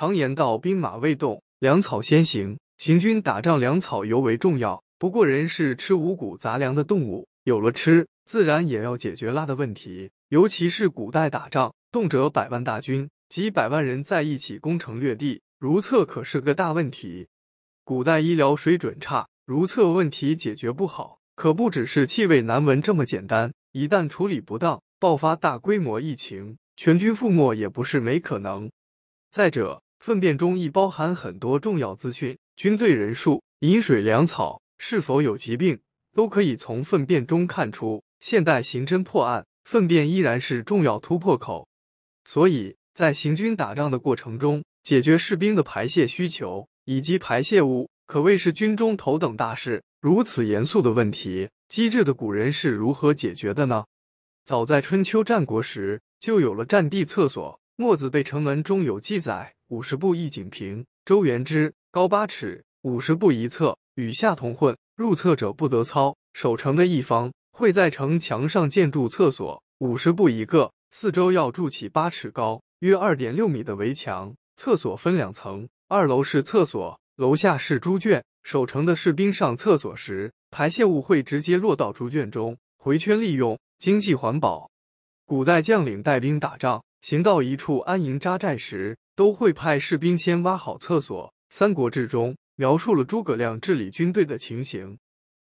常言道，兵马未动，粮草先行。行军打仗，粮草尤为重要。不过，人是吃五谷杂粮的动物，有了吃，自然也要解决拉的问题。尤其是古代打仗，动辄百万大军，几百万人在一起攻城略地，如厕可是个大问题。古代医疗水准差，如厕问题解决不好，可不只是气味难闻这么简单。一旦处理不当，爆发大规模疫情，全军覆没也不是没可能。再者，粪便中亦包含很多重要资讯，军队人数、饮水、粮草是否有疾病，都可以从粪便中看出。现代刑侦破案，粪便依然是重要突破口。所以，在行军打仗的过程中，解决士兵的排泄需求以及排泄物，可谓是军中头等大事。如此严肃的问题，机智的古人是如何解决的呢？早在春秋战国时，就有了战地厕所。《墨子备城门》中有记载。五十步一井平，周元之高八尺，五十步一侧，与下同混。入厕者不得操。守城的一方会在城墙上建筑厕所，五十步一个，四周要筑起八尺高，约二点六米的围墙。厕所分两层，二楼是厕所，楼下是猪圈。守城的士兵上厕所时，排泄物会直接落到猪圈中，回圈利用，经济环保。古代将领带兵打仗。行到一处安营扎寨时，都会派士兵先挖好厕所。《三国志》中描述了诸葛亮治理军队的情形：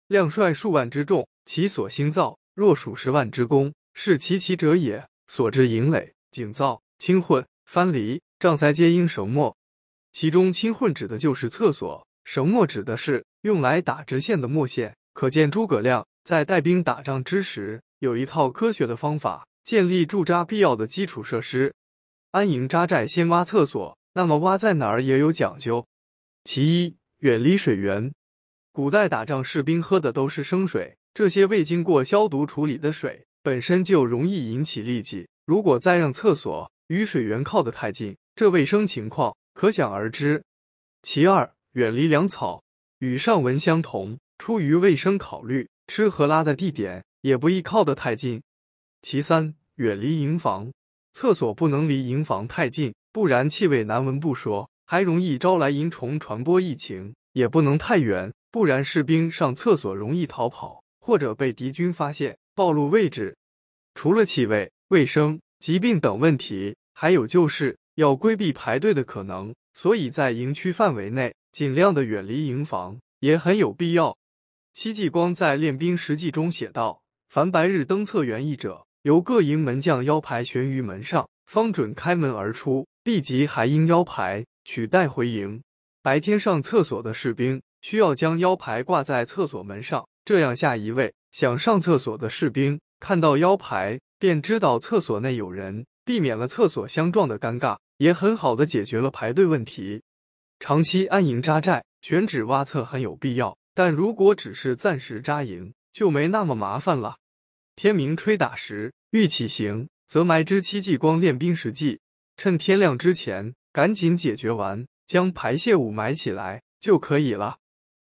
亮率数万之众，其所兴造，若数十万之功，是奇其者也。所之营垒井灶、清混、藩篱、帐塞，皆因绳墨。其中清混指的就是厕所，绳墨指的是用来打直线的墨线。可见诸葛亮在带兵打仗之时，有一套科学的方法。建立驻扎必要的基础设施，安营扎寨先挖厕所。那么挖在哪儿也有讲究。其一，远离水源。古代打仗，士兵喝的都是生水，这些未经过消毒处理的水本身就容易引起痢疾。如果再让厕所与水源靠得太近，这卫生情况可想而知。其二，远离粮草。与上文相同，出于卫生考虑，吃和拉的地点也不宜靠得太近。其三，远离营房，厕所不能离营房太近，不然气味难闻不说，还容易招来蝇虫，传播疫情；也不能太远，不然士兵上厕所容易逃跑或者被敌军发现，暴露位置。除了气味、卫生、疾病等问题，还有就是要规避排队的可能，所以在营区范围内尽量的远离营房也很有必要。戚继光在《练兵实记》中写道：“凡白日登厕园艺者。”由各营门将腰牌悬于门上方，准开门而出，立即还应腰牌取带回营。白天上厕所的士兵需要将腰牌挂在厕所门上，这样下一位想上厕所的士兵看到腰牌便知道厕所内有人，避免了厕所相撞的尴尬，也很好的解决了排队问题。长期安营扎寨选址挖厕很有必要，但如果只是暂时扎营就没那么麻烦了。天明吹打时，欲起行，则埋之。戚继光练兵时记，趁天亮之前赶紧解决完，将排泄物埋起来就可以了。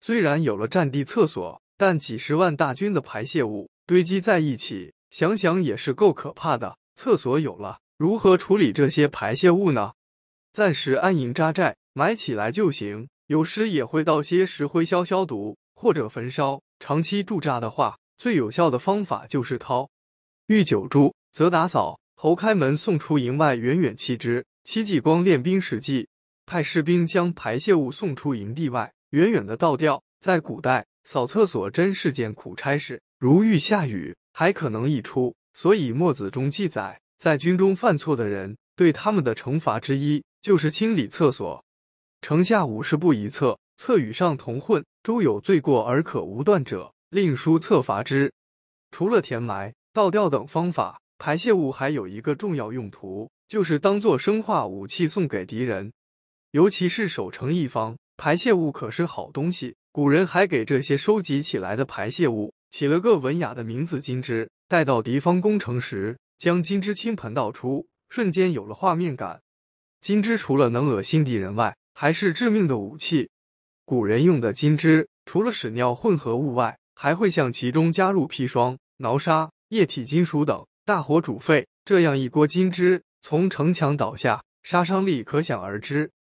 虽然有了占地厕所，但几十万大军的排泄物堆积在一起，想想也是够可怕的。厕所有了，如何处理这些排泄物呢？暂时安营扎寨，埋起来就行。有时也会倒些石灰消消毒，或者焚烧。长期驻扎的话。最有效的方法就是掏。遇久住则打扫，侯开门送出营外，远远弃之。戚继光练兵时记，派士兵将排泄物送出营地外，远远的倒掉。在古代，扫厕所真是件苦差事，如遇下雨还可能溢出。所以墨子中记载，在军中犯错的人，对他们的惩罚之一就是清理厕所。城下五十步一厕，厕与上同混。周有罪过而可无断者。另书策伐之，除了填埋、倒吊等方法，排泄物还有一个重要用途，就是当做生化武器送给敌人。尤其是守城一方，排泄物可是好东西。古人还给这些收集起来的排泄物起了个文雅的名字“金枝”，待到敌方攻城时，将金枝倾盆倒出，瞬间有了画面感。金枝除了能恶心敌人外，还是致命的武器。古人用的金枝，除了屎尿混合物外，还会向其中加入砒霜、挠砂、液体金属等，大火煮沸，这样一锅金汁从城墙倒下，杀伤力可想而知。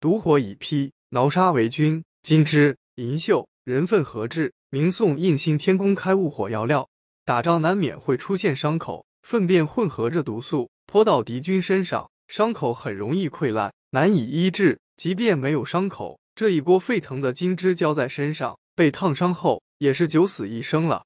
毒火以砒、挠砂为君，金汁、银锈、人粪合制。明宋应信天工开物》火药料。打仗难免会出现伤口，粪便混合着毒素泼到敌军身上，伤口很容易溃烂，难以医治。即便没有伤口，这一锅沸腾的金汁浇在身上，被烫伤后。也是九死一生了。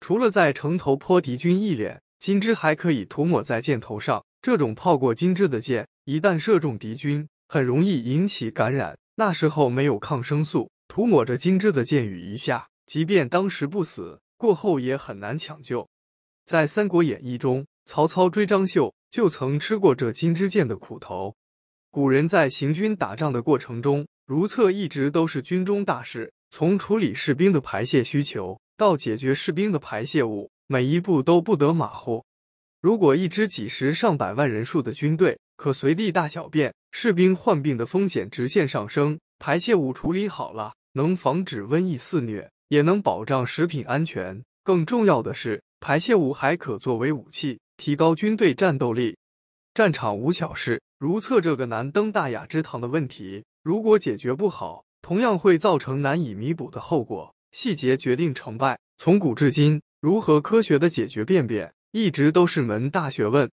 除了在城头泼敌军一脸金汁，还可以涂抹在箭头上。这种泡过金汁的箭，一旦射中敌军，很容易引起感染。那时候没有抗生素，涂抹着金汁的箭雨一下，即便当时不死，过后也很难抢救。在《三国演义》中，曹操追张绣就曾吃过这金汁箭的苦头。古人在行军打仗的过程中，如厕一直都是军中大事。从处理士兵的排泄需求到解决士兵的排泄物，每一步都不得马虎。如果一支几十上百万人数的军队可随地大小便，士兵患病的风险直线上升。排泄物处理好了，能防止瘟疫肆虐，也能保障食品安全。更重要的是，排泄物还可作为武器，提高军队战斗力。战场无小事，如厕这个难登大雅之堂的问题，如果解决不好。同样会造成难以弥补的后果。细节决定成败，从古至今，如何科学的解决便便，一直都是门大学问。